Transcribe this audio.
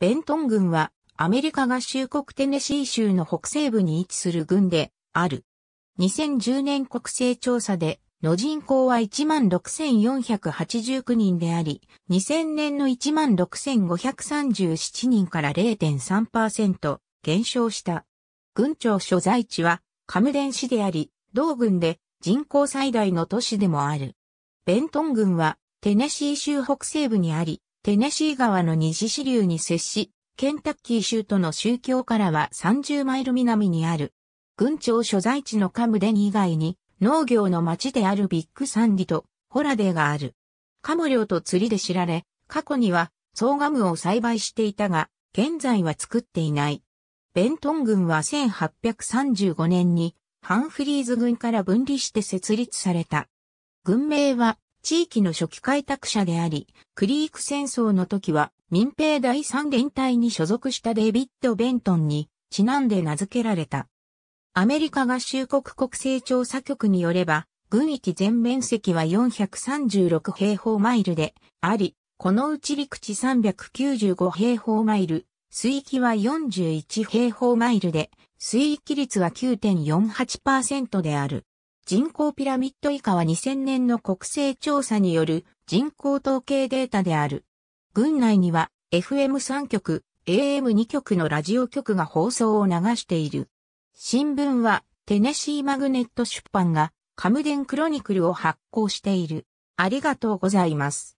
ベントン郡はアメリカ合衆国テネシー州の北西部に位置する郡である。2010年国勢調査での人口は16,489人であり、2000年の16,537人から0.3%減少した。郡庁所在地はカムデン市であり、同郡で人口最大の都市でもある。ベントン郡はテネシー州北西部にあり、テネシー川の西支流に接し、ケンタッキー州との宗教からは30マイル南にある。郡庁所在地のカムデニ以外に農業の町であるビッグサンディとホラデーがある。カム漁と釣りで知られ、過去にはソウガムを栽培していたが、現在は作っていない。ベントン軍は1835年にハンフリーズ軍から分離して設立された。軍名は地域の初期開拓者であり、クリーク戦争の時は民兵第三連隊に所属したデイビッド・ベントンにちなんで名付けられた。アメリカ合衆国国勢調査局によれば、軍域全面積は436平方マイルであり、このうち陸地395平方マイル、水域は41平方マイルで、水域率は9.48%である。人口ピラミッド以下は2000年の国勢調査による人口統計データである。軍内には FM3 局、AM2 局のラジオ局が放送を流している。新聞はテネシーマグネット出版がカムデンクロニクルを発行している。ありがとうございます。